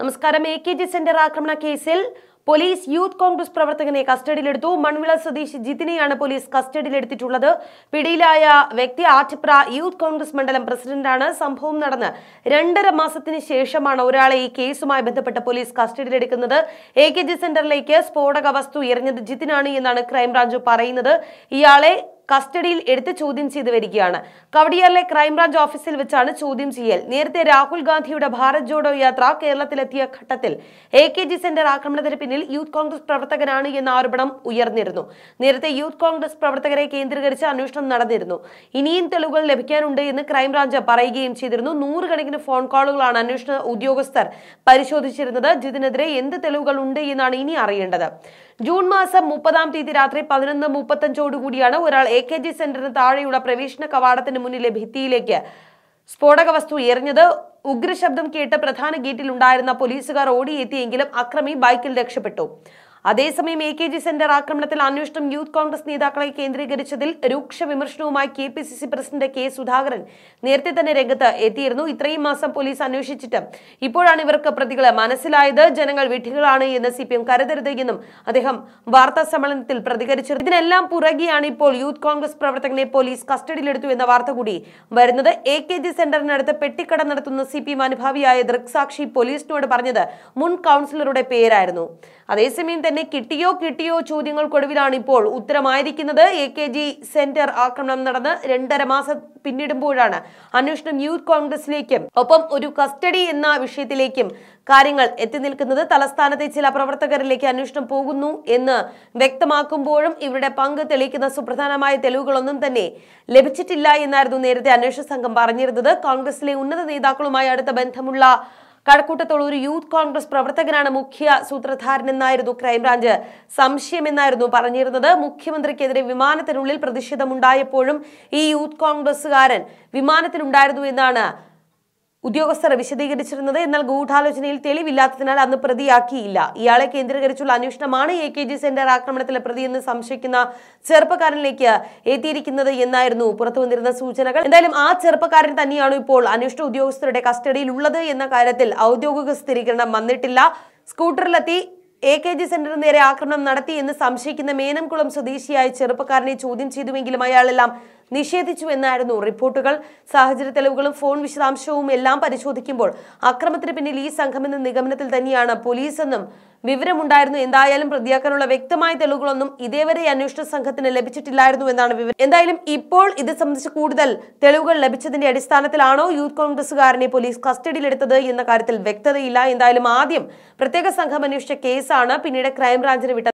നമസ്കാരം A K G centre ആക്രമണ കേസിൽ പോലീസ് യൂത്ത് കോൺഗ്രസ് പ്രവർത്തകനെ കസ്റ്റഡിയിലെടുത്തു മൺവിള സ്വദേശി ജിതിനെയാണ് പോലീസ് കസ്റ്റഡിയിലെടുത്തിട്ടുള്ളത് പിടിയിലായ വ്യക്തി ആറ്റപ്ര യൂത്ത് കോൺഗ്രസ് മണ്ഡലം പ്രസിഡന്റാണ് സംഭവം നടന്ന് രണ്ടര മാസത്തിന് ശേഷമാണ് ഒരാളെ ഈ കേസുമായി ബന്ധപ്പെട്ട് പോലീസ് കസ്റ്റഡിയിലെടുക്കുന്നത് എ കെ ജി സെന്ററിലേക്ക് സ്ഫോടക വസ്തു എറിഞ്ഞത് ജിതിനാണ് എന്നാണ് ക്രൈംബ്രാഞ്ച് പറയുന്നത് ഇയാളെ കസ്റ്റഡിയിൽ എടുത്ത് ചോദ്യം ചെയ്തു വരികയാണ് കവടിയാറിലെ ക്രൈംബ്രാഞ്ച് ഓഫീസിൽ വെച്ചാണ് ചോദ്യം ചെയ്യൽ നേരത്തെ രാഹുൽ ഗാന്ധിയുടെ ഭാരത് ജോഡോ യാത്ര കേരളത്തിലെത്തിയ ഘട്ടത്തിൽ എ കെ ജി സെന്റർ ആക്രമണത്തിന് പിന്നിൽ യൂത്ത് കോൺഗ്രസ് പ്രവർത്തകനാണ് എന്ന ആരോപണം ഉയർന്നിരുന്നു നേരത്തെ യൂത്ത് കോൺഗ്രസ് പ്രവർത്തകരെ കേന്ദ്രീകരിച്ച് അന്വേഷണം നടന്നിരുന്നു ഇനിയും തെളിവുകൾ ലഭിക്കാനുണ്ട് എന്ന് ക്രൈംബ്രാഞ്ച് പറയുകയും ചെയ്തിരുന്നു നൂറുകണക്കിന് ഫോൺ കോളുകളാണ് അന്വേഷണ ഉദ്യോഗസ്ഥർ പരിശോധിച്ചിരുന്നത് ജിതിനെതിരെ എന്ത് തെളിവുകൾ ഉണ്ട് എന്നാണ് ഇനി അറിയേണ്ടത് ജൂൺ മാസം മുപ്പതാം തീയതി രാത്രി പതിനൊന്ന് മുപ്പത്തഞ്ചോടുകൂടിയാണ് ഒരാൾ എ കെ ജി സെന്ററിന് താഴെയുള്ള പ്രവേശന കവാടത്തിന് മുന്നിലെ ഭിത്തിയിലേക്ക് സ്ഫോടക വസ്തു എറിഞ്ഞത് ഉഗ്രശബ്ദം കേട്ട് പ്രധാന ഗേറ്റിൽ ഉണ്ടായിരുന്ന പോലീസുകാർ ഓടിയെത്തിയെങ്കിലും അക്രമി ബൈക്കിൽ രക്ഷപ്പെട്ടു അതേസമയം എ കെ ജി സെന്റർ ആക്രമണത്തിൽ അന്വേഷണം യൂത്ത് കോൺഗ്രസ് നേതാക്കളെ കേന്ദ്രീകരിച്ചതിൽ രൂക്ഷ വിമർശനവുമായി K P C C president K Sudhakaran നേരത്തെ തന്നെ രംഗത്ത് എത്തിയിരുന്നു ഇത്രയും മാസം പോലീസ് അന്വേഷിച്ചിട്ട് ഇപ്പോഴാണ് ഇവർക്ക് പ്രതികളെ മനസ്സിലായത് ജനങ്ങൾ വിഡ്ഢികളാണ് എന്ന് സി പി എം കരുതരുത് എന്നും അദ്ദേഹം വാർത്താ സമ്മേളനത്തിൽ പ്രതികരിച്ചു ഇതിനെല്ലാം പുറകെയാണ് ഇപ്പോൾ യൂത്ത് കോൺഗ്രസ് പ്രവർത്തകനെ പോലീസ് കസ്റ്റഡിയിലെടുത്തു എന്ന വാർത്ത കൂടി വരുന്നത് എ കെ ജി സെന്ററിനടുത്ത് പെട്ടിക്കട നടത്തുന്ന സി പി എം അനുഭാവിയായ ദൃക്സാക്ഷി പോലീസിനോട് പറഞ്ഞത് മുൻ കൗൺസിലറുടെ പേരായിരുന്നു അതേസമയം തന്നെ തന്നെ കിട്ടിയോ കിട്ടിയോ ചോദ്യങ്ങൾക്കൊടുവിലാണ് ഇപ്പോൾ ഉത്തരമായിരിക്കുന്നത് എ കെ ജി സെന്റർ ആക്രമണം നടന്ന് രണ്ടര മാസം പിന്നിടുമ്പോഴാണ് അന്വേഷണം യൂത്ത് കോൺഗ്രസിലേക്കും ഒപ്പം ഒരു കസ്റ്റഡി എന്ന വിഷയത്തിലേക്കും കാര്യങ്ങൾ എത്തി നിൽക്കുന്നത് തലസ്ഥാനത്തെ ചില പ്രവർത്തകരിലേക്ക് അന്വേഷണം പോകുന്നു എന്ന് വ്യക്തമാക്കുമ്പോഴും ഇവരുടെ പങ്ക് തെളിയിക്കുന്ന സുപ്രധാനമായ തെളിവുകളൊന്നും തന്നെ ലഭിച്ചിട്ടില്ല എന്നായിരുന്നു നേരത്തെ അന്വേഷണ സംഘം പറഞ്ഞിരുന്നത് കോൺഗ്രസിലെ ഉന്നത നേതാക്കളുമായി അടുത്ത ബന്ധമുള്ള കഴക്കൂട്ടത്തോൾ ഒരു യൂത്ത് കോൺഗ്രസ് പ്രവർത്തകനാണ് മുഖ്യ സൂത്രധാരനെന്നായിരുന്നു ക്രൈംബ്രാഞ്ച് സംശയമെന്നായിരുന്നു പറഞ്ഞിരുന്നത് മുഖ്യമന്ത്രിക്കെതിരെ വിമാനത്തിനുള്ളിൽ പ്രതിഷേധമുണ്ടായപ്പോഴും ഈ യൂത്ത് കോൺഗ്രസുകാരൻ വിമാനത്തിലുണ്ടായിരുന്നു എന്നാണ് ഉദ്യോഗസ്ഥർ വിശദീകരിച്ചിരുന്നത് എന്നാൽ ഗൂഢാലോചനയിൽ തെളിവില്ലാത്തതിനാൽ അന്ന് പ്രതിയാക്കിയില്ല ഇയാളെ കേന്ദ്രീകരിച്ചുള്ള അന്വേഷണമാണ് എ കെ ജി സെന്റർ ആക്രമണത്തിലെ പ്രതിയെന്ന് സംശയിക്കുന്ന ചെറുപ്പക്കാരനിലേക്ക് എത്തിയിരിക്കുന്നത് എന്നായിരുന്നു പുറത്തു വന്നിരുന്ന സൂചനകൾ എന്തായാലും ആ ചെറുപ്പക്കാരൻ തന്നെയാണ് ഇപ്പോൾ അന്വേഷണ ഉദ്യോഗസ്ഥരുടെ കസ്റ്റഡിയിൽ ഉള്ളത് എന്ന കാര്യത്തിൽ ഔദ്യോഗിക സ്ഥിരീകരണം വന്നിട്ടില്ല സ്കൂട്ടറിലെത്തി എ കെ ജി സെന്ററിന് നേരെ ആക്രമണം നടത്തി എന്ന് സംശയിക്കുന്ന മേനംകുളം സ്വദേശിയായ ചെറുപ്പക്കാരനെ ചോദ്യം ചെയ്തുവെങ്കിലും അയാളെല്ലാം നിഷേധിച്ചു എന്നായിരുന്നു റിപ്പോർട്ടുകൾ സാഹചര്യ തെളിവുകളും ഫോൺ വിശദാംശവും എല്ലാം പരിശോധിക്കുമ്പോൾ അക്രമത്തിന് പിന്നിൽ ഈ സംഘമെന്ന നിഗമനത്തിൽ തന്നെയാണ് പോലീസെന്നും വിവരമുണ്ടായിരുന്നു എന്തായാലും പ്രതിയാക്കാനുള്ള വ്യക്തമായ തെളിവുകളൊന്നും ഇതേവരെ അന്വേഷണ സംഘത്തിന് ലഭിച്ചിട്ടില്ലായിരുന്നു എന്നാണ് വിവരം എന്തായാലും ഇപ്പോൾ ഇത് സംബന്ധിച്ച് കൂടുതൽ തെളിവുകൾ ലഭിച്ചതിന്റെ അടിസ്ഥാനത്തിലാണോ യൂത്ത് കോൺഗ്രസുകാരനെ പോലീസ് കസ്റ്റഡിയിലെടുത്തത് എന്ന കാര്യത്തിൽ വ്യക്തതയില്ല എന്തായാലും ആദ്യം പ്രത്യേക സംഘം അന്വേഷിച്ച കേസാണ് പിന്നീട് ക്രൈംബ്രാഞ്ചിന് വിട്ടത്